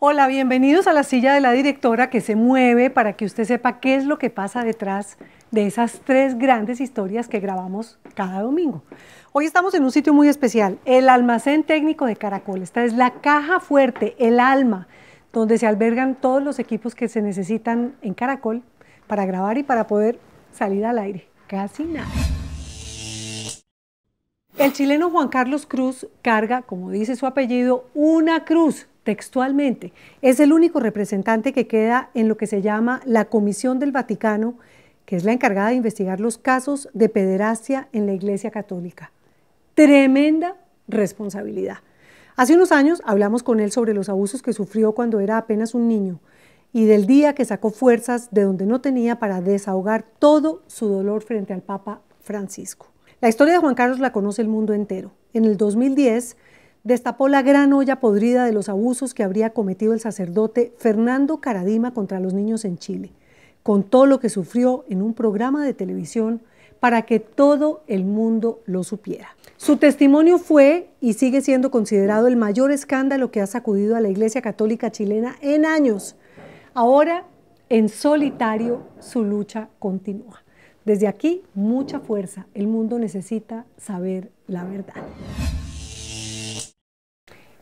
Hola, bienvenidos a la silla de la directora que se mueve para que usted sepa qué es lo que pasa detrás de esas tres grandes historias que grabamos cada domingo. Hoy estamos en un sitio muy especial, el almacén técnico de Caracol. Esta es la caja fuerte, el alma, donde se albergan todos los equipos que se necesitan en Caracol para grabar y para poder salir al aire. Casi nada. El chileno Juan Carlos Cruz carga, como dice su apellido, una cruz textualmente, es el único representante que queda en lo que se llama la Comisión del Vaticano, que es la encargada de investigar los casos de pederastia en la Iglesia Católica. Tremenda responsabilidad. Hace unos años hablamos con él sobre los abusos que sufrió cuando era apenas un niño y del día que sacó fuerzas de donde no tenía para desahogar todo su dolor frente al Papa Francisco. La historia de Juan Carlos la conoce el mundo entero. En el 2010 destapó la gran olla podrida de los abusos que habría cometido el sacerdote Fernando Caradima contra los niños en Chile. Contó lo que sufrió en un programa de televisión para que todo el mundo lo supiera. Su testimonio fue y sigue siendo considerado el mayor escándalo que ha sacudido a la Iglesia Católica chilena en años. Ahora, en solitario, su lucha continúa. Desde aquí, mucha fuerza. El mundo necesita saber la verdad.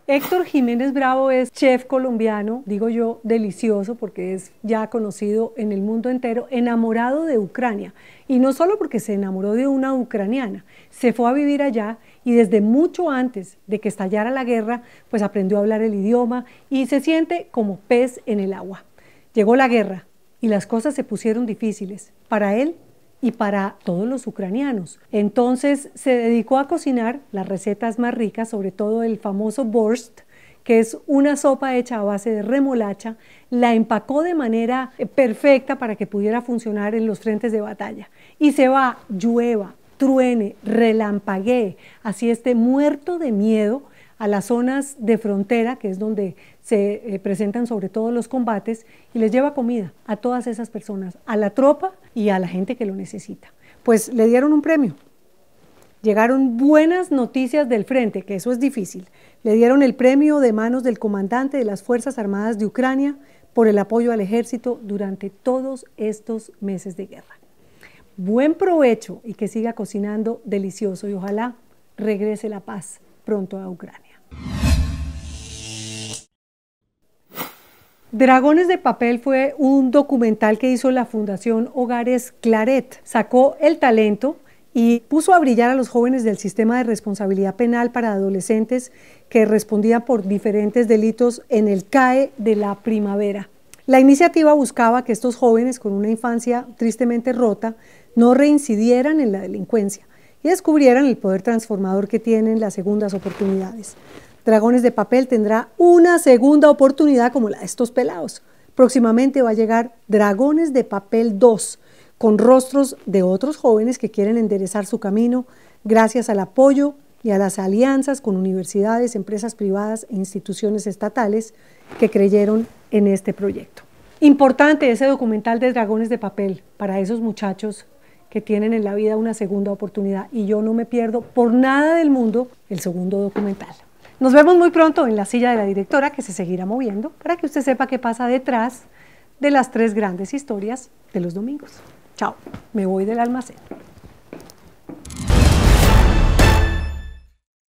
Héctor Jiménez Bravo es chef colombiano, digo yo, delicioso porque es ya conocido en el mundo entero, enamorado de Ucrania. Y no solo porque se enamoró de una ucraniana, se fue a vivir allá y desde mucho antes de que estallara la guerra, pues aprendió a hablar el idioma y se siente como pez en el agua. Llegó la guerra y las cosas se pusieron difíciles para él y para todos los ucranianos. Entonces se dedicó a cocinar las recetas más ricas, sobre todo el famoso borst, que es una sopa hecha a base de remolacha, la empacó de manera eh, perfecta para que pudiera funcionar en los frentes de batalla. Y se va, llueva, truene, relampaguee, así esté muerto de miedo a las zonas de frontera, que es donde se eh, presentan sobre todo los combates, y les lleva comida a todas esas personas, a la tropa y a la gente que lo necesita. Pues le dieron un premio. Llegaron buenas noticias del frente, que eso es difícil. Le dieron el premio de manos del comandante de las Fuerzas Armadas de Ucrania por el apoyo al ejército durante todos estos meses de guerra. Buen provecho y que siga cocinando delicioso y ojalá regrese la paz pronto a Ucrania. Dragones de Papel fue un documental que hizo la Fundación Hogares Claret. Sacó el talento y puso a brillar a los jóvenes del sistema de responsabilidad penal para adolescentes que respondían por diferentes delitos en el CAE de la primavera. La iniciativa buscaba que estos jóvenes con una infancia tristemente rota no reincidieran en la delincuencia y descubrieran el poder transformador que tienen las segundas oportunidades. Dragones de Papel tendrá una segunda oportunidad como la de estos pelados. Próximamente va a llegar Dragones de Papel 2, con rostros de otros jóvenes que quieren enderezar su camino gracias al apoyo y a las alianzas con universidades, empresas privadas e instituciones estatales que creyeron en este proyecto. Importante ese documental de Dragones de Papel para esos muchachos que tienen en la vida una segunda oportunidad y yo no me pierdo por nada del mundo el segundo documental. Nos vemos muy pronto en la silla de la directora que se seguirá moviendo para que usted sepa qué pasa detrás de las tres grandes historias de los domingos. Chao, me voy del almacén.